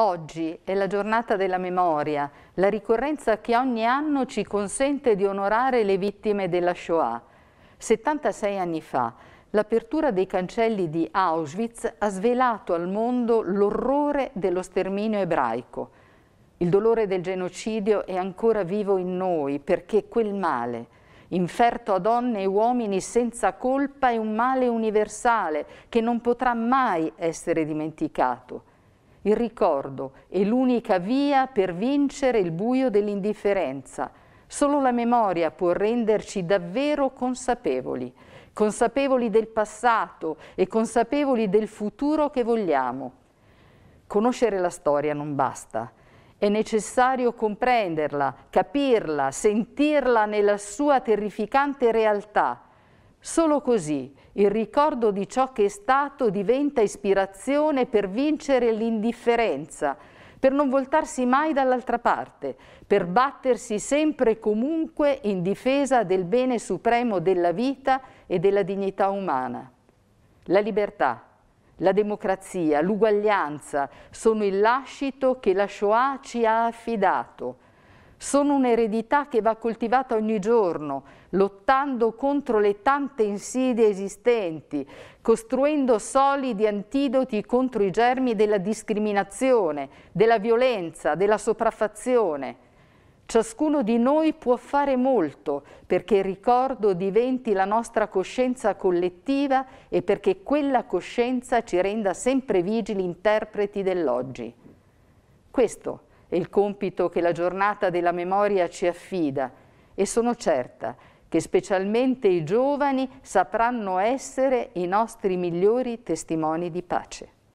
Oggi è la giornata della memoria, la ricorrenza che ogni anno ci consente di onorare le vittime della Shoah. 76 anni fa, l'apertura dei cancelli di Auschwitz ha svelato al mondo l'orrore dello sterminio ebraico. Il dolore del genocidio è ancora vivo in noi perché quel male, inferto a donne e uomini senza colpa, è un male universale che non potrà mai essere dimenticato. Il ricordo è l'unica via per vincere il buio dell'indifferenza. Solo la memoria può renderci davvero consapevoli, consapevoli del passato e consapevoli del futuro che vogliamo. Conoscere la storia non basta. È necessario comprenderla, capirla, sentirla nella sua terrificante realtà Solo così il ricordo di ciò che è stato diventa ispirazione per vincere l'indifferenza, per non voltarsi mai dall'altra parte, per battersi sempre e comunque in difesa del bene supremo della vita e della dignità umana. La libertà, la democrazia, l'uguaglianza sono il lascito che la Shoah ci ha affidato sono un'eredità che va coltivata ogni giorno, lottando contro le tante insidie esistenti, costruendo solidi antidoti contro i germi della discriminazione, della violenza, della sopraffazione. Ciascuno di noi può fare molto perché il ricordo diventi la nostra coscienza collettiva e perché quella coscienza ci renda sempre vigili interpreti dell'oggi. Questo è il compito che la giornata della memoria ci affida e sono certa che specialmente i giovani sapranno essere i nostri migliori testimoni di pace.